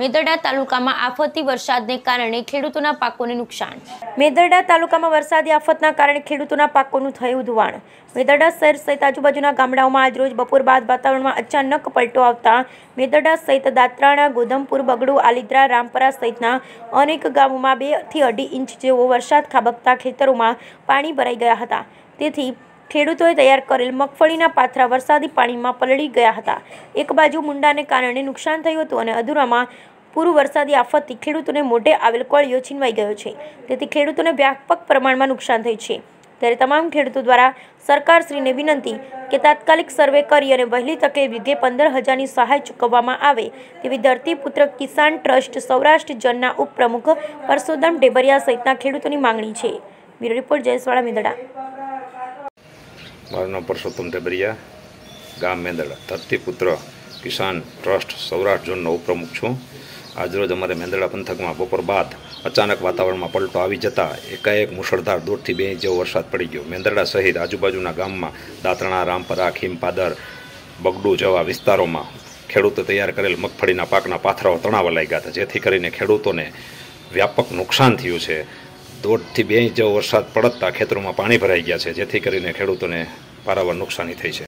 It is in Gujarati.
મેદરડા તાલુકામાં આફતી વરસાદને કારણે ખેડૂતોના પાકોને નુકસાન મેદરડા તાલુકામાં વરસાદી આફતના કારણે ખેડૂતોના પાકોનું થયું ધોવાણ મેદરડા શહેર સહિત આજુબાજુના ગામડાઓમાં આજરોજ બપોર બાદ વાતાવરણમાં અચાનક પલટો આવતા મેદરડા સહિત દાત્રાણા ગોધમપુર બગડુ આલિદ્રા રામપરા સહિતના અનેક ગામોમાં બેથી અઢી ઇંચ જેવો વરસાદ ખાબકતા ખેતરોમાં પાણી ભરાઈ ગયા હતા તેથી ખેડૂતોએ તૈયાર કરેલ મગફળીના પાથરા વરસાદી પાણીમાં પલળી ગયા હતા એક બાજુ મુંડાને કારણે નુકસાન થયું હતું અને અધૂરામાં પૂર્વ વરસાદી આફતથી ખેડૂતોને મોઢે આવેલ કોળિયો છીનવાઈ ગયો છે તેથી ખેડૂતોને વ્યાપક પ્રમાણમાં નુકસાન થયું છે ત્યારે તમામ ખેડૂતો દ્વારા સરકારશ્રીને વિનંતી કે તાત્કાલિક સર્વે કરી અને વહેલી તકે વિઘે પંદર હજારની સહાય ચૂકવવામાં આવે તેવી ધરતીપુત્ર કિસાન ટ્રસ્ટ સૌરાષ્ટ્ર જનના ઉપપ્રમુખ પરસોદમ ડેબરિયા સહિતના ખેડૂતોની માંગણી છે બ્યુરો રિપોર્ટ જયેશવાળા મેદડા મારું પરસોત્તમ ટેબરિયા ગામ મેંદરડા ધરતીપુત્ર કિસાન ટ્રસ્ટ સૌરાષ્ટ્ર ઝોનનો ઉપપ્રમુખ છું આજરોજ અમારે મેંદરડા પંથકમાં બપોર બાદ અચાનક વાતાવરણમાં પલટો આવી જતા એકાએક મુશળધાર દોઢથી બે ઇંચ જેવો વરસાદ પડી ગયો મેંદરડા સહિત આજુબાજુના ગામમાં દાંતણા રામપરા ખીમપાદર બગડુ જેવા વિસ્તારોમાં ખેડૂતો તૈયાર કરેલ મગફળીના પાકના પાથરાઓ તણાવ લાગ્યા હતા જેથી કરીને ખેડૂતોને વ્યાપક નુકસાન થયું છે દોઢથી બે ઇંચ જેવો વરસાદ પડતા ખેતરોમાં પાણી ભરાઈ ગયા છે જેથી કરીને ખેડૂતોને પારાવાર નુકસાની થઈ છે